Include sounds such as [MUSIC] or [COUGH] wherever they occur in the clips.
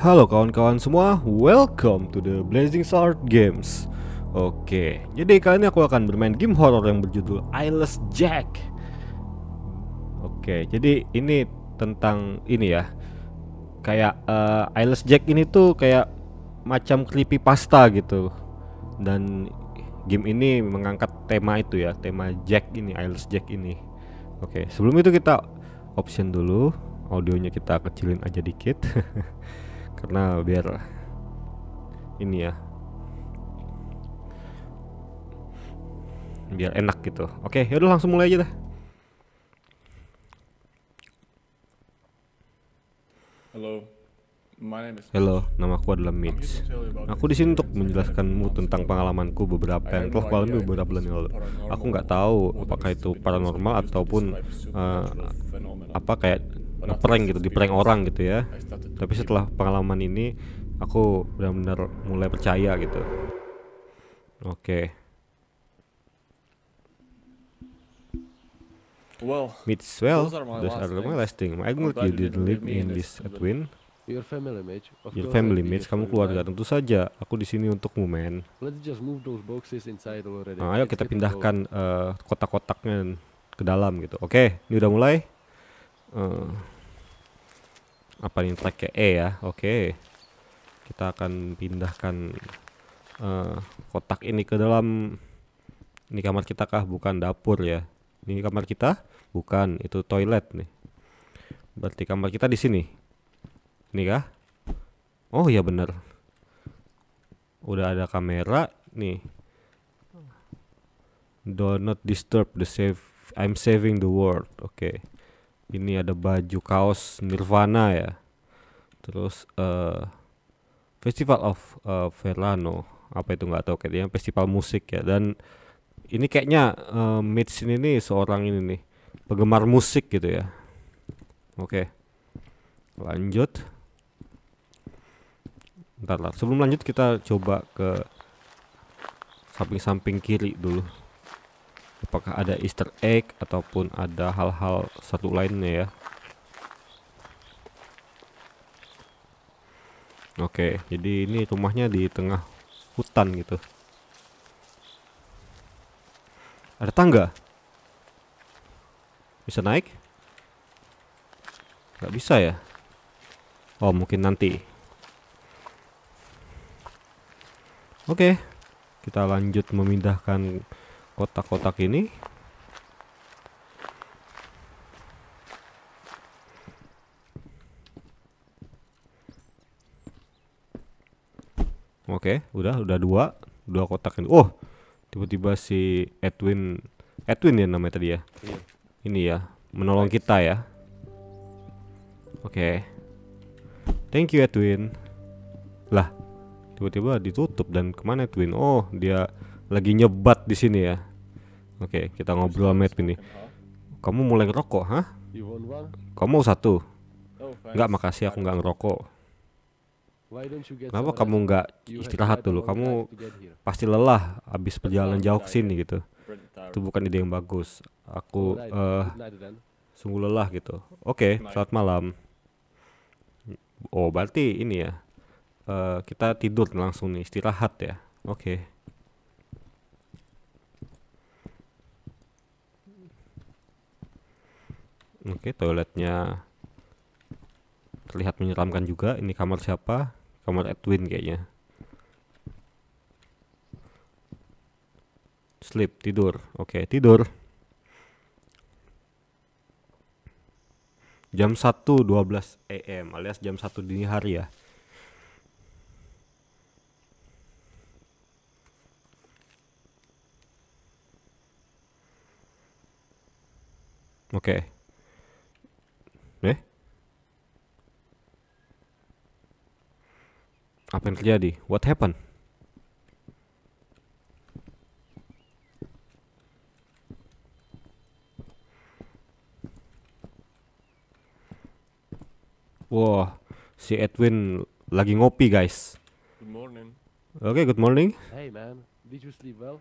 Halo kawan-kawan semua, welcome to the Blazing Sword Games Oke, jadi kali ini aku akan bermain game horror yang berjudul Eyeless Jack Oke, jadi ini tentang ini ya Kayak uh, Eyeless Jack ini tuh kayak macam creepy pasta gitu Dan game ini mengangkat tema itu ya, tema Jack ini, Eyeless Jack ini Oke, sebelum itu kita option dulu Audionya kita kecilin aja dikit [LAUGHS] karena biar ini ya biar enak gitu oke yaudah langsung mulai aja dah Hello, my name is Hello, nama aku adalah Mitch. Aku di sini untuk menjelaskanmu tentang pengalamanku beberapa yang telah kualami beberapa bulan lalu. Aku nggak tahu apakah itu paranormal ataupun uh, apa kayak prank gitu, di prank orang gitu ya. Tapi setelah pengalaman ini aku benar-benar mulai percaya gitu. Oke. Okay. Well, Meets well, those are my, those last are my last thing. I glad you didn't live in this Edwin. Your family image Your family image kamu keluarga tentu saja. Aku di sini untuk men. Nah, ayo kita pindahkan eh, kotak-kotaknya ke dalam gitu. Oke, okay, ini udah mulai. Hmm. Apa ini tracknya E ya? Oke. Okay. Kita akan pindahkan uh, kotak ini ke dalam ini kamar kita kah? Bukan dapur ya. Ini kamar kita? Bukan, itu toilet nih. Berarti kamar kita di sini. Ini kah? Oh ya bener Udah ada kamera nih. Do not disturb the save I'm saving the world. Oke. Okay ini ada baju kaos Nirvana ya terus uh, Festival of uh, Verano apa itu nggak tahu kayaknya festival musik ya dan ini kayaknya uh, Mitch ini nih, seorang ini nih penggemar musik gitu ya oke okay. lanjut ntar lah sebelum lanjut kita coba ke samping-samping kiri dulu apakah ada easter egg ataupun ada hal-hal satu lainnya ya oke jadi ini rumahnya di tengah hutan gitu ada tangga bisa naik nggak bisa ya oh mungkin nanti oke kita lanjut memindahkan kotak-kotak ini Oke, udah udah dua, dua kotak ini. Oh, tiba-tiba si Edwin, Edwin ya namanya tadi ya. Iya. Ini ya, menolong kita ya. Oke, thank you Edwin. Lah, tiba-tiba ditutup dan kemana Edwin? Oh, dia lagi nyebat di sini ya. Oke, okay, kita ngobrol sama Edwin nih. Kamu mulai ngerokok, hah? Kamu mau satu? Enggak, oh, makasih aku enggak ngerokok. Kenapa kamu enggak istirahat dulu? Kamu pasti lelah habis perjalanan jauh ke sini gitu. Itu bukan ide yang bagus. Aku uh, sungguh lelah gitu. Oke, okay, selamat malam. Oh, berarti ini ya. Uh, kita tidur langsung nih, istirahat ya. Oke. Okay. Oke, toiletnya terlihat menyeramkan juga. Ini kamar siapa? Kamar Edwin kayaknya. Sleep, tidur. Oke, tidur. Jam 1.12 AM alias jam 1 dini hari ya. Oke. Okay. Apa yang terjadi? What happened? Wah, wow, si Edwin lagi ngopi, guys. Good morning. Oke, okay, good morning. Hey man, did you sleep well?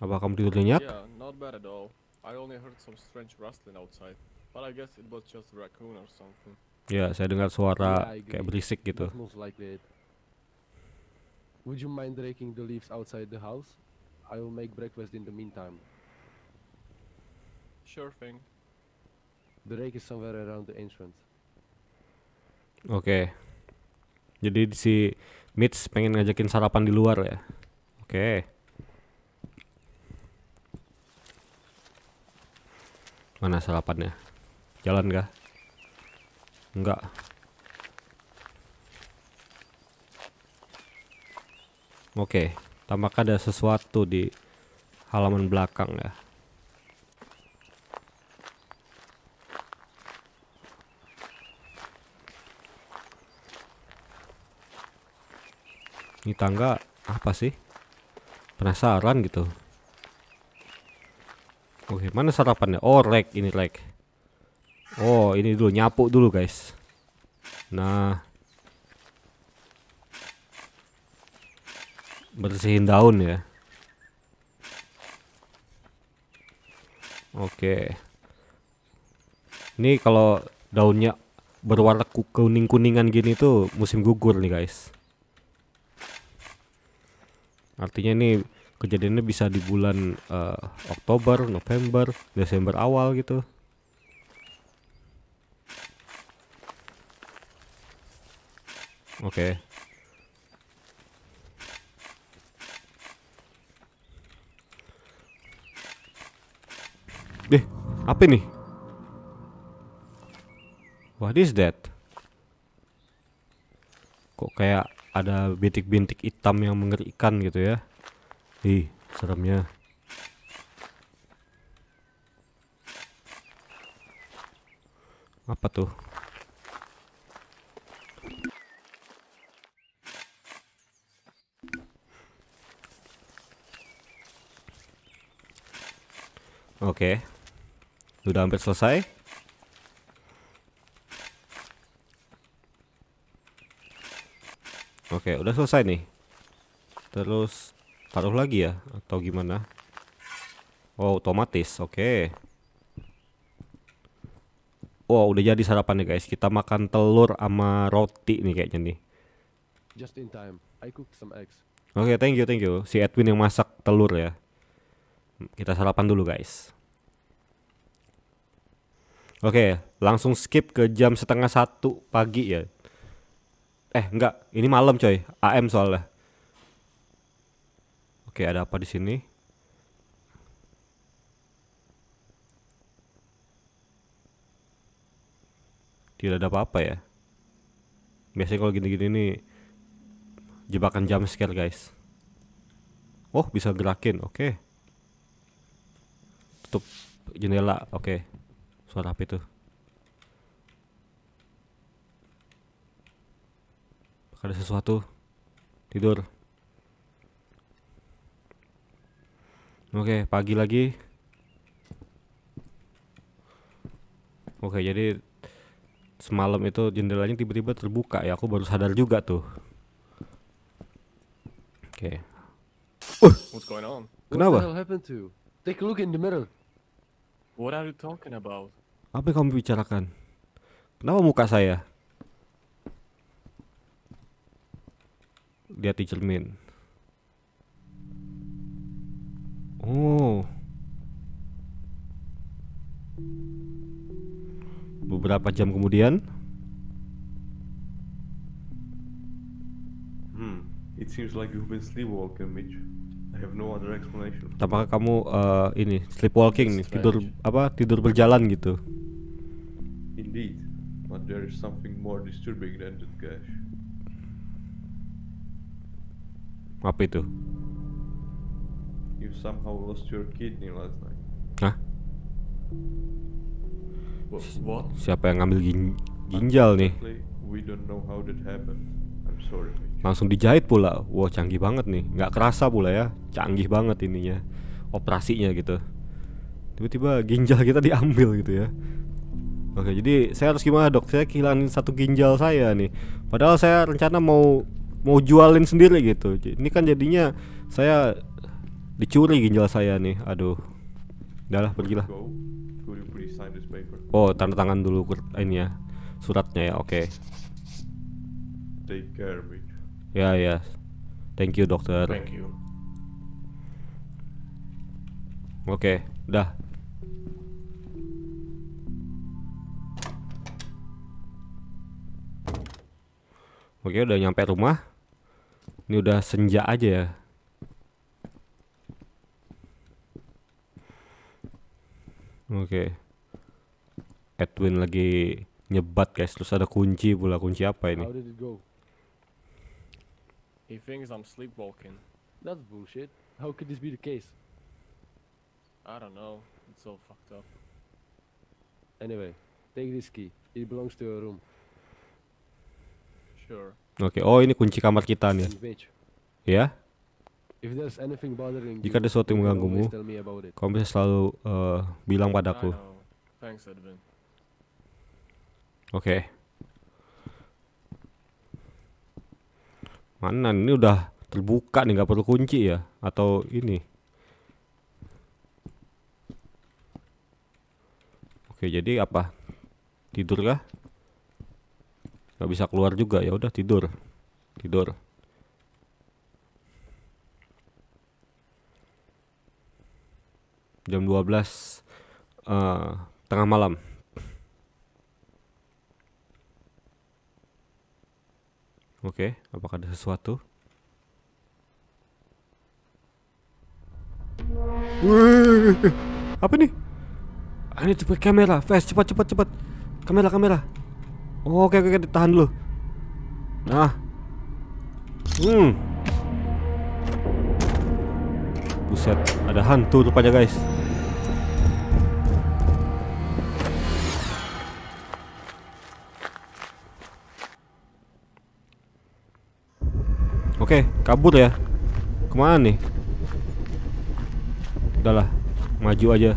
Apa kamu tidur nyenyak? Yeah, not bad at all. I only heard some strange rustling outside, but I guess it was just a raccoon or something. Ya, yeah, saya dengar suara yeah, kayak berisik gitu. it. Would you mind raking the leaves outside the house? I will make breakfast in the meantime. Sure thing. The rake is somewhere around the entrance. Oke. Okay. Jadi si Mitch pengen ngajakin sarapan di luar ya. Oke. Okay. Mana sarapannya? Jalan kah? Enggak. Oke, tampaknya ada sesuatu di halaman belakang ya. Ini tangga apa sih? Penasaran gitu. Oke, mana sarapannya? Oh, rek ini rek. Oh, ini dulu nyapu dulu, guys. Nah, bersihin daun ya oke ini kalau daunnya berwarna kuning kuningan gini tuh musim gugur nih guys artinya ini kejadiannya bisa di bulan uh, Oktober, November, Desember awal gitu. Oke. Okay. Deh, apa ini? What is that? Kok kayak ada bintik-bintik hitam yang mengerikan gitu ya? Ih, seremnya. Apa tuh? Oke. Okay. Udah hampir selesai. Oke, okay, udah selesai nih. Terus taruh lagi ya atau gimana? Oh, otomatis. Oke. Okay. Wow, udah jadi sarapan nih guys. Kita makan telur sama roti nih kayaknya nih. Just in time. I cooked some eggs. Oke, okay, thank you, thank you. Si Edwin yang masak telur ya. Kita sarapan dulu guys. Oke, langsung skip ke jam setengah satu pagi ya. Eh enggak, ini malam coy, AM soalnya. Oke, ada apa di sini? Tidak ada apa-apa ya. Biasanya kalau gini-gini nih jebakan jam scare guys. Oh, bisa gerakin. Oke. Okay tutup jendela oke okay. suara api tuh ada sesuatu tidur oke okay, pagi lagi oke okay, jadi semalam itu jendelanya tiba-tiba terbuka ya aku baru sadar juga tuh oke okay. uh. Kenapa? Take a look in the mirror. What are you talking about? Apa yang kamu bicarakan? Kenapa muka saya? Lihat di cermin. Oh. Beberapa jam kemudian. Hmm, it seems like you've been sleepwalking, Mitch have no other explanation. Apakah kamu uh, ini sleepwalking nih, tidur apa tidur berjalan gitu? Indeed, but there is something more disturbing than that guys. Apa itu? You somehow lost your kidney last night. Hah? What? Siapa yang ngambil gin ginjal nih? We don't know how that happened. I'm sorry. Langsung dijahit pula. Wah, wow, canggih banget nih. Nggak kerasa pula ya canggih banget ininya operasinya gitu tiba-tiba ginjal kita diambil gitu ya oke jadi saya harus gimana dok saya kehilangan satu ginjal saya nih padahal saya rencana mau mau jualin sendiri gitu ini kan jadinya saya dicuri ginjal saya nih aduh udahlah pergilah oh tanda tangan dulu ini ya suratnya ya oke okay. take care ya ya thank you dokter thank you Oke, okay, udah. Oke, okay, udah nyampe rumah. Ini udah senja aja ya. Oke. Okay. Edwin lagi nyebat guys, terus ada kunci pula. Kunci apa ini? How did it go? He thinks I'm sleepwalking. That's bullshit. How could this be the case? I don't know. It's all fucked up. Anyway, take this key. It belongs to your room. Sure. Oke, okay. oh ini kunci kamar kita nih. Ya. Yeah? If there's anything bothering you, Jika ada sesuatu yang mengganggumu, kamu bisa selalu uh, bilang padaku. Thanks, Edwin. Oke. Okay. Mana ini udah terbuka nih nggak perlu kunci ya atau ini? Oke, jadi apa? Tidur kah? Gak bisa keluar juga. Ya udah tidur. Tidur. Jam 12 uh, eh, tengah malam. Oke, okay, apakah ada sesuatu? Wih, apa nih? Ini tipe kamera, fast cepat cepat cepat. Kamera kamera. Oh, oke oke, oke ditahan dulu. Nah. Hmm. Buset, ada hantu rupanya guys. Oke, kabur ya. Kemana nih? Udahlah, maju aja.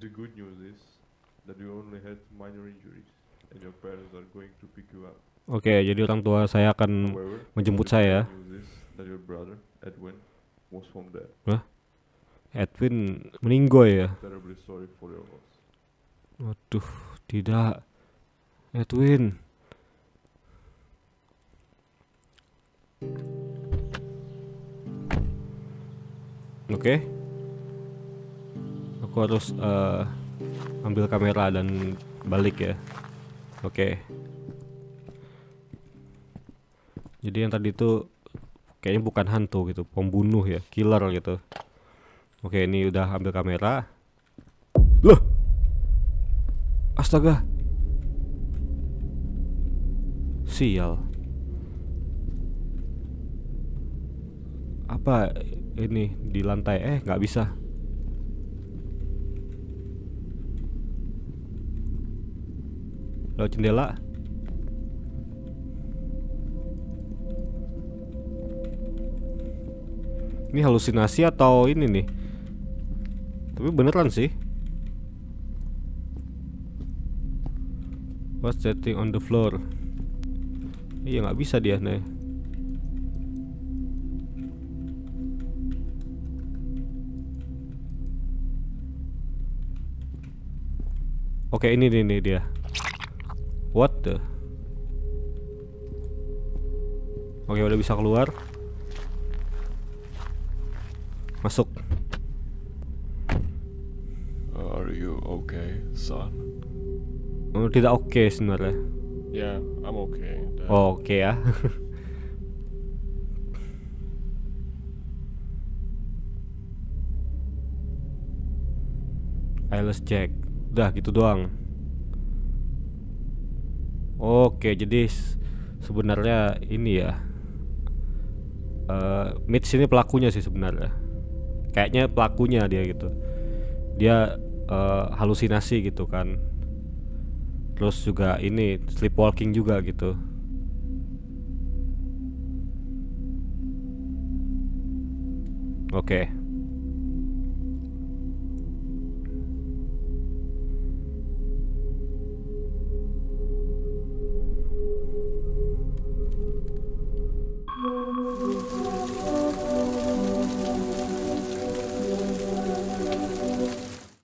the good news is that you only had minor injuries and your parents are going to pick you up. Oke, okay, jadi orang tua saya akan However, menjemput saya. That your brother Edwin was from there. Hah? Edwin meninggal ya? Terribly sorry for your loss. Waduh, tidak. Edwin. Oke. Okay aku harus uh, ambil kamera dan balik ya oke okay. jadi yang tadi itu kayaknya bukan hantu gitu pembunuh ya killer gitu oke okay, ini udah ambil kamera loh astaga sial apa ini di lantai eh nggak bisa lewat jendela ini halusinasi atau ini nih tapi beneran sih What's that on the floor? Iya nggak bisa dia nih. Oke ini nih dia. What the? Oke, udah bisa keluar. Masuk. Are you okay, son? Oh, tidak oke okay sebenarnya. Yeah, I'm okay. Dad. Oh, oke okay, ya. Eyeless [LAUGHS] Jack. Udah gitu doang. Oke, jadi sebenarnya ini ya. Uh, Mitch ini pelakunya sih sebenarnya. Kayaknya pelakunya dia gitu. Dia uh, halusinasi gitu kan. Terus juga ini sleepwalking juga gitu. Oke. Okay.